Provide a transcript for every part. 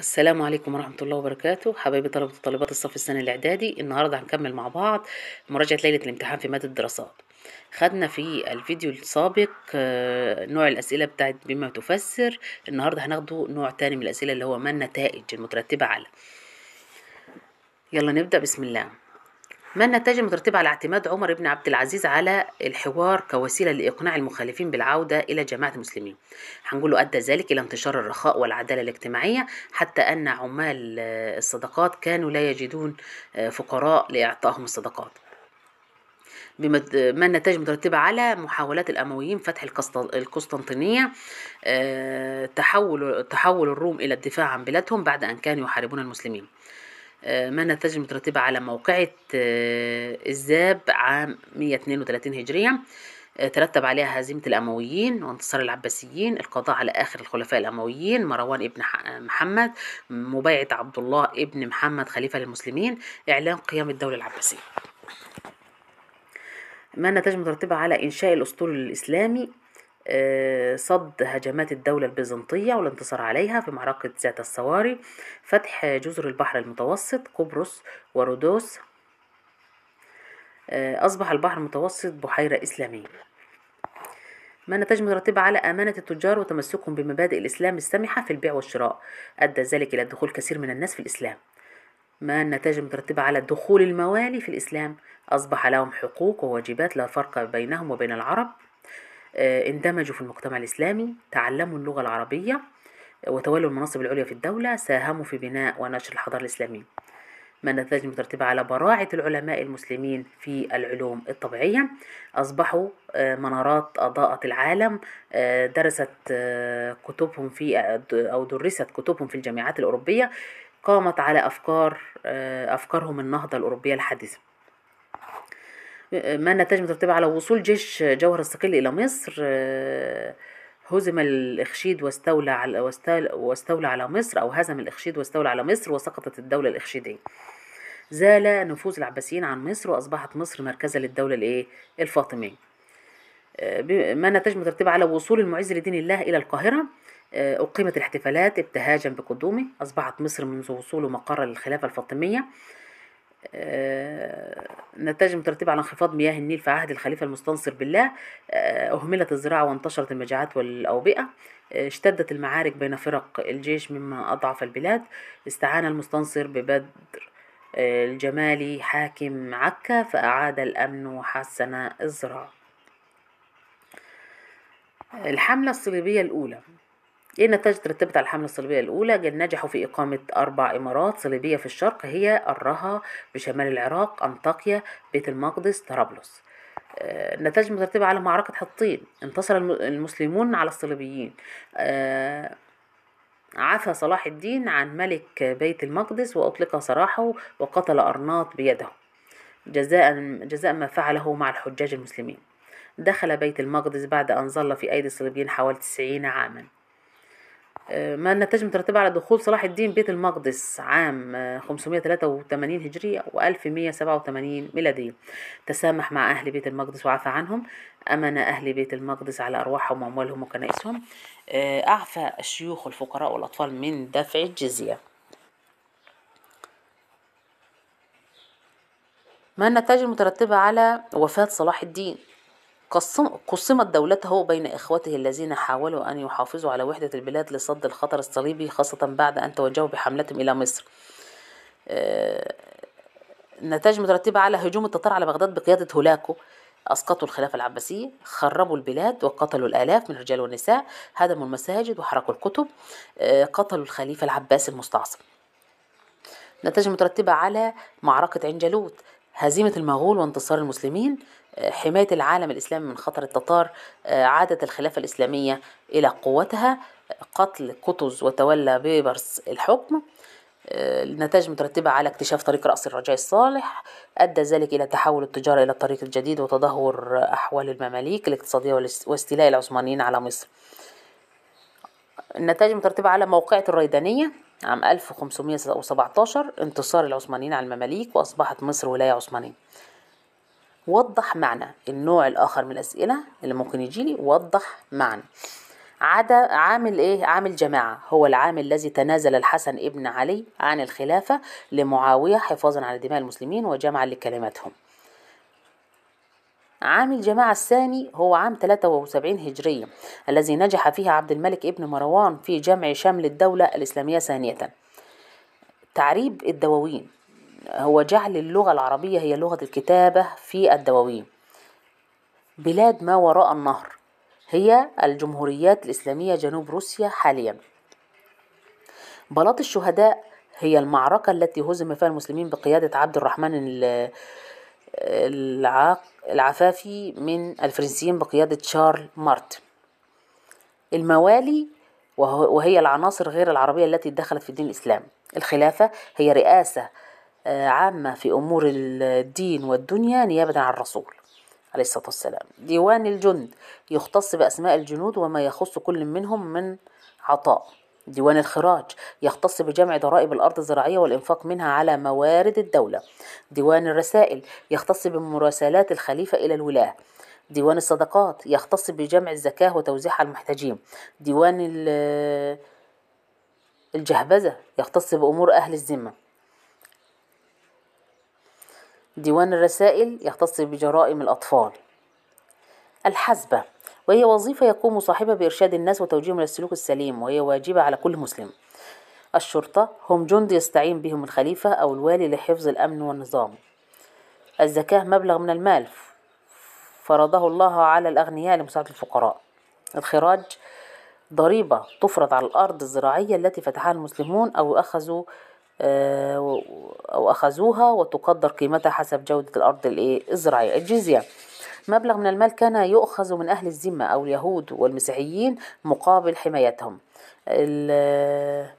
السلام عليكم ورحمة الله وبركاته حبايبي طلبة وطالبات الصف السنة الإعدادي النهاردة هنكمل مع بعض مراجعة ليلة الامتحان في مادة الدراسات خدنا في الفيديو السابق آه، نوع الأسئلة بتاعت بما تفسر النهاردة هناخده نوع تاني من الأسئلة اللي هو ما النتائج المترتبة على يلا نبدأ بسم الله ما النتائج المترتبة على اعتماد عمر بن عبد العزيز على الحوار كوسيلة لإقناع المخالفين بالعودة إلى جماعة المسلمين هنقول أدى ذلك إلى انتشار الرخاء والعدالة الاجتماعية حتى أن عمال الصدقات كانوا لا يجدون آه، فقراء لإعطائهم الصدقات ما النتائج المترتبة على محاولات الأمويين فتح القسطنطينية آه، تحول تحول الروم إلى الدفاع عن بلادهم بعد أن كانوا يحاربون المسلمين آه، ما نتج مترتبة على موقعة آه، الذاب عام 132 هجرية آه، ترتب عليها هزيمة الأمويين وانتصار العباسيين القضاء على آخر الخلفاء الأمويين مروان ابن محمد مبايعة عبد الله ابن محمد خليفة للمسلمين إعلان قيام الدولة العباسية ما نتج مترتبة على إنشاء الأسطول الإسلامي آه، صد هجمات الدولة البيزنطية والانتصار عليها في معركة ذات الصواري فتح جزر البحر المتوسط قبرص ورودوس آه، أصبح البحر المتوسط بحيرة إسلامية ما نتج من على أمانة التجار وتمسكهم بمبادئ الإسلام السمحة في البيع والشراء أدى ذلك إلى دخول كثير من الناس في الإسلام ما النتائج المترتبة على دخول الموالي في الإسلام أصبح لهم حقوق وواجبات لا فرق بينهم وبين العرب آه، اندمجوا في المجتمع الإسلامي تعلموا اللغة العربية آه، وتولوا المناصب العليا في الدولة ساهموا في بناء ونشر الحضارة الإسلامية ما نتاج مترتبة على براعة العلماء المسلمين في العلوم الطبيعية أصبحوا آه، منارات أضاءت العالم درست كتبهم في أو درست كتبهم في الجامعات الأوروبية قامت على أفكار أفكارهم النهضة الأوروبية الحديثة ما النتائج مترتبة على وصول جيش جوهر الصقيل إلى مصر آه، هزم الإخشيد واستولى على واستولى على مصر أو هزم الإخشيد واستولى على مصر وسقطت الدولة الإخشيدية. زال نفوذ العباسيين عن مصر وأصبحت مصر مركزا للدولة الإيه؟ الفاطمية. آه، ما نتج مترتبة على وصول المعز لدين الله إلى القاهرة آه، أقيمت الاحتفالات ابتهاجا بقدومه أصبحت مصر منذ وصوله مقر للخلافة الفاطمية آه، نتاج مترتب على انخفاض مياه النيل في عهد الخليفة المستنصر بالله آه، أهملت الزراعة وانتشرت المجاعات والأوبئة آه، اشتدت المعارك بين فرق الجيش مما أضعف البلاد استعان المستنصر ببدر الجمالي حاكم عكا فأعاد الأمن وحسن الزراعة الحملة الصليبية الأولى ايه النتائج ترتبت على الحملة الصليبية الأولى نجحوا في إقامة أربع إمارات صليبية في الشرق هي الرها بشمال العراق أنطاكيا بيت المقدس طرابلس النتائج آه، مترتبة على معركة حطين انتصر المسلمون على الصليبيين آه، عفى صلاح الدين عن ملك بيت المقدس وأطلق سراحه وقتل أرناط بيده جزاء, جزاء ما فعله مع الحجاج المسلمين دخل بيت المقدس بعد أن ظل في أيدي الصليبيين حوالي 90 عاماً ما النتائج مترتبة على دخول صلاح الدين بيت المقدس عام 583 هجرية و1187 ميلادية تسامح مع أهل بيت المقدس وعفى عنهم أمن أهل بيت المقدس على أرواحهم وأموالهم وكنائسهم آه، أعفى الشيوخ والفقراء والأطفال من دفع الجزية ما النتائج المترتبة على وفاة صلاح الدين قسمت دولته بين إخوته الذين حاولوا أن يحافظوا على وحدة البلاد لصد الخطر الصليبي خاصة بعد أن توجهوا بحملتهم إلى مصر آه، نتائج مترتبة على هجوم التتار على بغداد بقيادة هولاكو أسقطوا الخلافة العباسية خربوا البلاد وقتلوا الآلاف من الرجال والنساء هدموا المساجد وحرقوا الكتب آه، قتلوا الخليفة العباسي المستعصم نتائج مترتبة على معركة عين جالوت هزيمة المغول وانتصار المسلمين حماية العالم الإسلامي من خطر التتار آه، عادت الخلافة الإسلامية إلى قوتها قتل قطز وتولى بيبرس الحكم آه، النتائج مترتبة على اكتشاف طريق رأس الرجاء الصالح أدى ذلك إلى تحول التجارة إلى الطريق الجديد وتدهور أحوال المماليك الاقتصادية واستيلاء العثمانيين على مصر النتائج مترتبة على موقعة الريدانية عام 1517 انتصار العثمانيين على المماليك وأصبحت مصر ولاية عثمانية وضح معنى النوع الآخر من الأسئلة اللي ممكن لي وضح معنى عدا عامل ايه عامل جماعة هو العامل الذي تنازل الحسن ابن علي عن الخلافة لمعاوية حفاظا على دماء المسلمين وجمعا لكلماتهم عام الجماعة الثاني هو عام 73 هجرية الذي نجح فيه عبد الملك ابن مروان في جمع شمل الدولة الإسلامية ثانية تعريب الدواوين هو جعل اللغة العربية هي لغة الكتابة في الدواوين بلاد ما وراء النهر هي الجمهوريات الإسلامية جنوب روسيا حاليا بلاط الشهداء هي المعركة التي هزم فيها المسلمين بقيادة عبد الرحمن العفافي من الفرنسيين بقيادة شارل مارت الموالي وهي العناصر غير العربية التي دخلت في دين الإسلام الخلافة هي رئاسة عامة في أمور الدين والدنيا نيابة عن الرسول عليه الصلاة والسلام ديوان الجند يختص بأسماء الجنود وما يخص كل منهم من عطاء ديوان الخراج يختص بجمع ضرائب الأرض الزراعية والإنفاق منها على موارد الدولة ديوان الرسائل يختص بمراسلات الخليفة إلى الولاة ديوان الصدقات يختص بجمع الزكاة وتوزيعها على المحتاجين ديوان الجهبذة يختص بأمور أهل الذمة ديوان الرسائل يختص بجرائم الأطفال الحسبة وهي وظيفة يقوم صاحبها بإرشاد الناس وتوجيههم إلى السلوك السليم وهي واجبة على كل مسلم الشرطة هم جند يستعين بهم الخليفة أو الوالي لحفظ الأمن والنظام الزكاة مبلغ من المال فرضه الله على الأغنياء لمساعدة الفقراء الخراج ضريبة تفرض على الأرض الزراعية التي فتحها المسلمون أو أخذوا آه، أو أخذوها وتقدر قيمتها حسب جودة الأرض الزراعية الجزية مبلغ من المال كان يؤخذ من أهل الذمة أو اليهود والمسيحيين مقابل حمايتهم آه،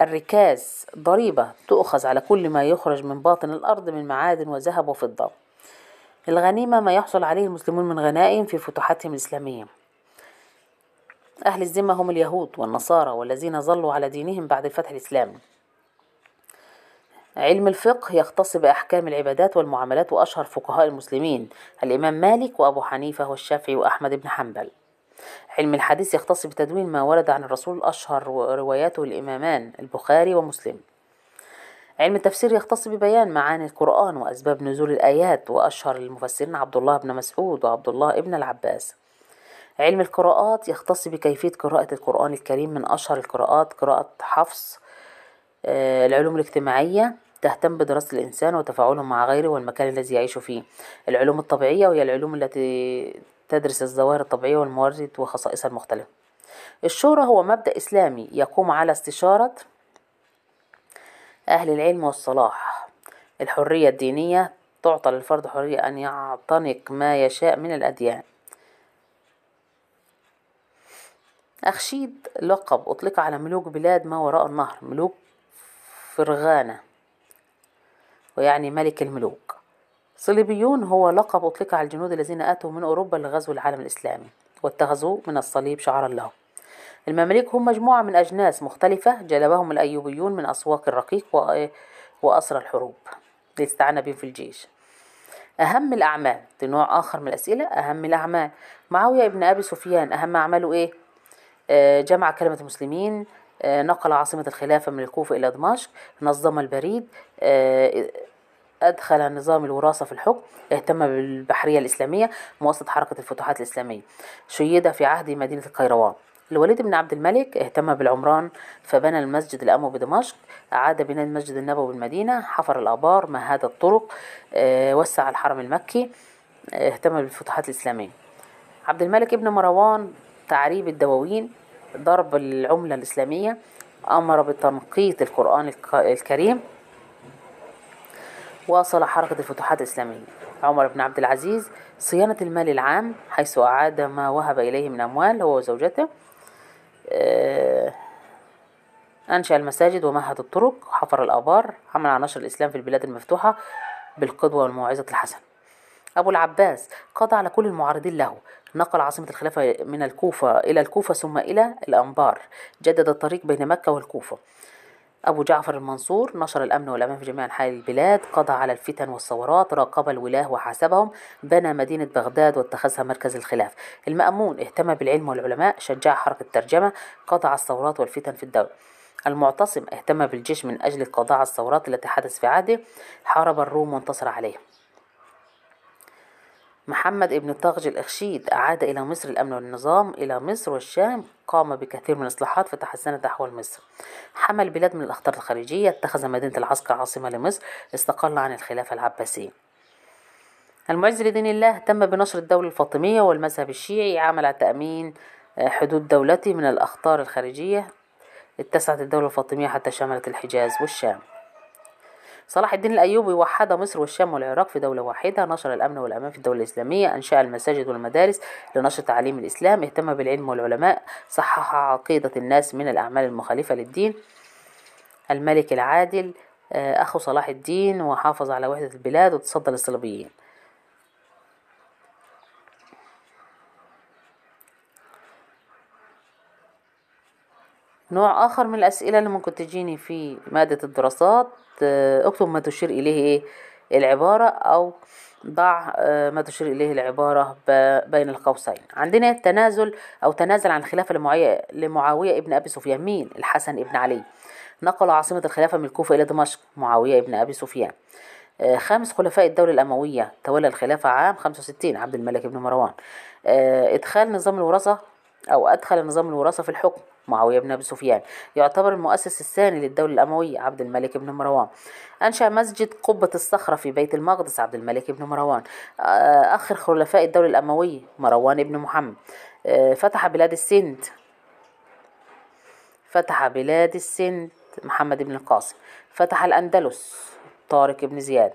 الركاز ضريبة تؤخذ على كل ما يخرج من باطن الأرض من معادن وذهب وفضة الغنيمة ما يحصل عليه المسلمون من غنائم في فتوحاتهم الإسلامية أهل الذمة هم اليهود والنصارى والذين ظلوا على دينهم بعد الفتح الإسلامي علم الفقه يختص بأحكام العبادات والمعاملات وأشهر فقهاء المسلمين الإمام مالك وأبو حنيفة والشافعي وأحمد بن حنبل علم الحديث يختص بتدوين ما ورد عن الرسول أشهر رواياته الإمامان البخاري ومسلم علم التفسير يختص ببيان معاني القرآن وأسباب نزول الآيات وأشهر المفسرين عبد الله بن مسعود وعبد الله بن العباس علم القراءات يختص بكيفية قراءة القرآن الكريم من أشهر القراءات قراءة حفص آه، العلوم الاجتماعية تهتم بدراسة الإنسان وتفاعله مع غيره والمكان الذي يعيش فيه العلوم الطبيعية وهي العلوم التي تدرس الظواهر الطبيعية والموارد وخصائصها المختلفة الشورى هو مبدأ إسلامي يقوم على استشارة أهل العلم والصلاح الحرية الدينية تعطى للفرد حرية أن يعتنق ما يشاء من الأديان أخشيد لقب أطلق على ملوك بلاد ما وراء النهر ملوك فرغانة ويعني ملك الملوك صليبيون هو لقب أطلق على الجنود الذين أتوا من أوروبا لغزو العالم الإسلامي واتخذوا من الصليب شعرا لهم المماليك هم مجموعة من أجناس مختلفة جلبهم الأيوبيون من أسواق الرقيق وأسر الحروب ليستعان بهم في الجيش أهم الأعمال ده نوع آخر من الأسئلة أهم الأعمال معاوية ابن أبي سفيان أهم أعماله إيه؟ آه، جمع كلمة المسلمين آه، نقل عاصمة الخلافة من الكوفة إلى دمشق نظم البريد آه، أدخل نظام الوراثة في الحكم اهتم بالبحرية الإسلامية مؤسسة حركة الفتوحات الإسلامية شيد في عهد مدينة القيروان الوليد بن عبد الملك اهتم بالعمران فبنى المسجد الأموي بدمشق أعاد بناء المسجد النبوي بالمدينة حفر الآبار مهد الطرق وسع الحرم المكي اهتم بالفتوحات الإسلامية عبد الملك ابن مروان تعريب الدواوين ضرب العملة الإسلامية أمر بتنقيط القرآن الكريم واصل حركة الفتوحات الإسلامية عمر بن عبد العزيز صيانة المال العام حيث أعاد ما وهب إليه من أموال هو وزوجته آه، أنشأ المساجد ومهد الطرق حفر الآبار عمل على نشر الإسلام في البلاد المفتوحة بالقدوة والموعظة الحسنة أبو العباس قضى على كل المعارضين له نقل عاصمة الخلافة من الكوفة إلى الكوفة ثم إلى الأنبار جدد الطريق بين مكة والكوفة أبو جعفر المنصور نشر الأمن والأمان في جميع أنحاء البلاد قضى على الفتن والثورات راقب الولاة وحاسبهم بنى مدينة بغداد واتخذها مركز الخلاف المأمون اهتم بالعلم والعلماء شجع حركة الترجمة قضى على الثورات والفتن في الدولة المعتصم اهتم بالجيش من أجل القضاء على الثورات التي حدث في عهده حارب الروم وانتصر عليهم محمد ابن طاغج الأخشيد عاد إلى مصر الأمن والنظام إلى مصر والشام قام بكثير من الإصلاحات فتحسنت أحوال مصر حمل البلاد من الأخطار الخارجية اتخذ مدينة العسكر عاصمة لمصر استقل عن الخلافة العباسية المعز لدين الله تم بنشر الدولة الفاطمية والمذهب الشيعي عمل على تأمين حدود دولته من الأخطار الخارجية اتسعت الدولة الفاطمية حتى شملت الحجاز والشام صلاح الدين الأيوبي وحد مصر والشام والعراق في دولة واحدة نشر الأمن والأمان في الدولة الإسلامية أنشأ المساجد والمدارس لنشر تعاليم الإسلام اهتم بالعلم والعلماء صحح عقيدة الناس من الأعمال المخالفة للدين الملك العادل آه، أخو صلاح الدين وحافظ على وحدة البلاد وتصدى للصليبيين نوع آخر من الأسئلة اللي ممكن تجيني في مادة الدراسات اكتب ما تشير إليه إيه العبارة أو ضع آه، ما تشير إليه العبارة بين القوسين عندنا تنازل أو تنازل عن الخلافة لمعاوية ابن أبي سفيان مين؟ الحسن ابن علي نقل عاصمة الخلافة من الكوفة إلى دمشق معاوية ابن أبي سفيان آه، خامس خلفاء الدولة الأموية تولى الخلافة عام 65 عبد الملك بن مروان آه، إدخال نظام الوراثة أو أدخل نظام الوراثة في الحكم معاوية بن أبي سفيان يعتبر المؤسس الثاني للدولة الأموية عبد الملك بن مروان أنشأ مسجد قبة الصخرة في بيت المقدس عبد الملك بن مروان آه، آخر خلفاء الدولة الأموية مروان بن محمد آه، فتح بلاد السند فتح بلاد السند محمد بن القاسم فتح الأندلس طارق بن زياد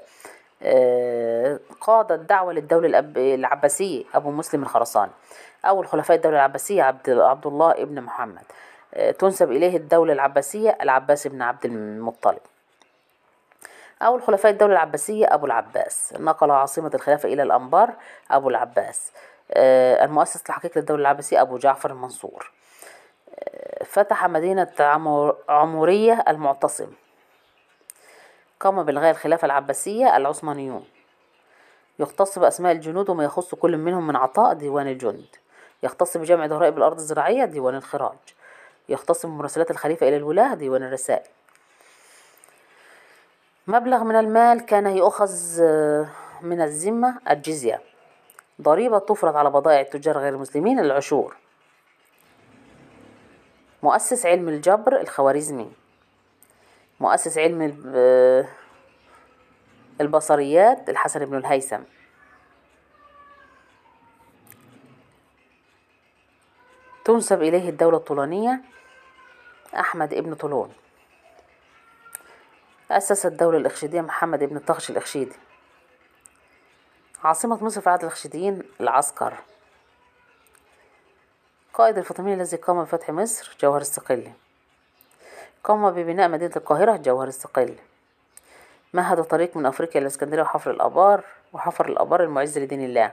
آه، قاد الدعوة للدولة العباسية أبو مسلم الخرساني أول خلفاء الدولة العباسية عبد, عبد الله ابن محمد آه، تنسب إليه الدولة العباسية العباس بن عبد المطلب أول خلفاء الدولة العباسية أبو العباس نقل عاصمة الخلافة إلى الأنبار أبو العباس آه، المؤسس الحقيقي للدولة العباسية أبو جعفر المنصور فتح مدينة عمورية المعتصم قام بإلغاء الخلافة العباسية العثمانيون يختص بأسماء الجنود وما يخص كل منهم من عطاء ديوان الجند يختص بجمع ضرائب الأرض الزراعية ديوان الخراج يختص بمراسلات الخليفة إلى الولاة ديوان الرسائل مبلغ من المال كان يؤخذ آه، من الذمة الجزية ضريبة تفرض على بضائع التجار غير المسلمين العشور مؤسس علم الجبر الخوارزمي مؤسس علم البصريات الحسن بن الهيثم تنسب إليه الدولة الطولانية أحمد ابن طولون أسس الدولة الإخشيدية محمد ابن طغش الإخشيدي عاصمة مصر في عهد الإخشيديين العسكر قائد الفاطميين الذي قام بفتح مصر جوهر الصقلي قام ببناء مدينة القاهرة جوهر استقل مهد طريق من أفريقيا إلى اسكندرية وحفر الآبار وحفر الآبار المعز لدين الله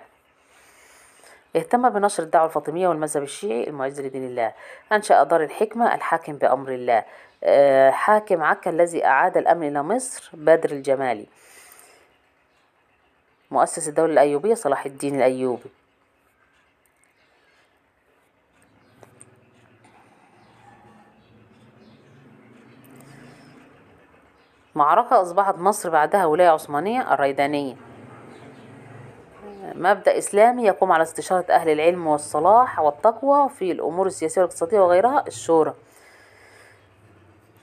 اهتم بنشر الدعوة الفاطمية والمذهب الشيعي المعز لدين الله أنشأ دار الحكمة الحاكم بأمر الله آه، حاكم عكا الذي أعاد الأمن إلى مصر بدر الجمالي مؤسس الدولة الأيوبية صلاح الدين الأيوبي معركة أصبحت مصر بعدها ولاية عثمانية الريدانية مبدأ إسلامي يقوم على استشارة أهل العلم والصلاح والتقوى في الأمور السياسية والاقتصادية وغيرها الشورى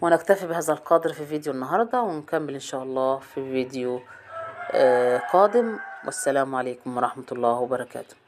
ونكتفي بهذا القدر في فيديو النهاردة ونكمل إن شاء الله في فيديو آه، قادم والسلام عليكم ورحمة الله وبركاته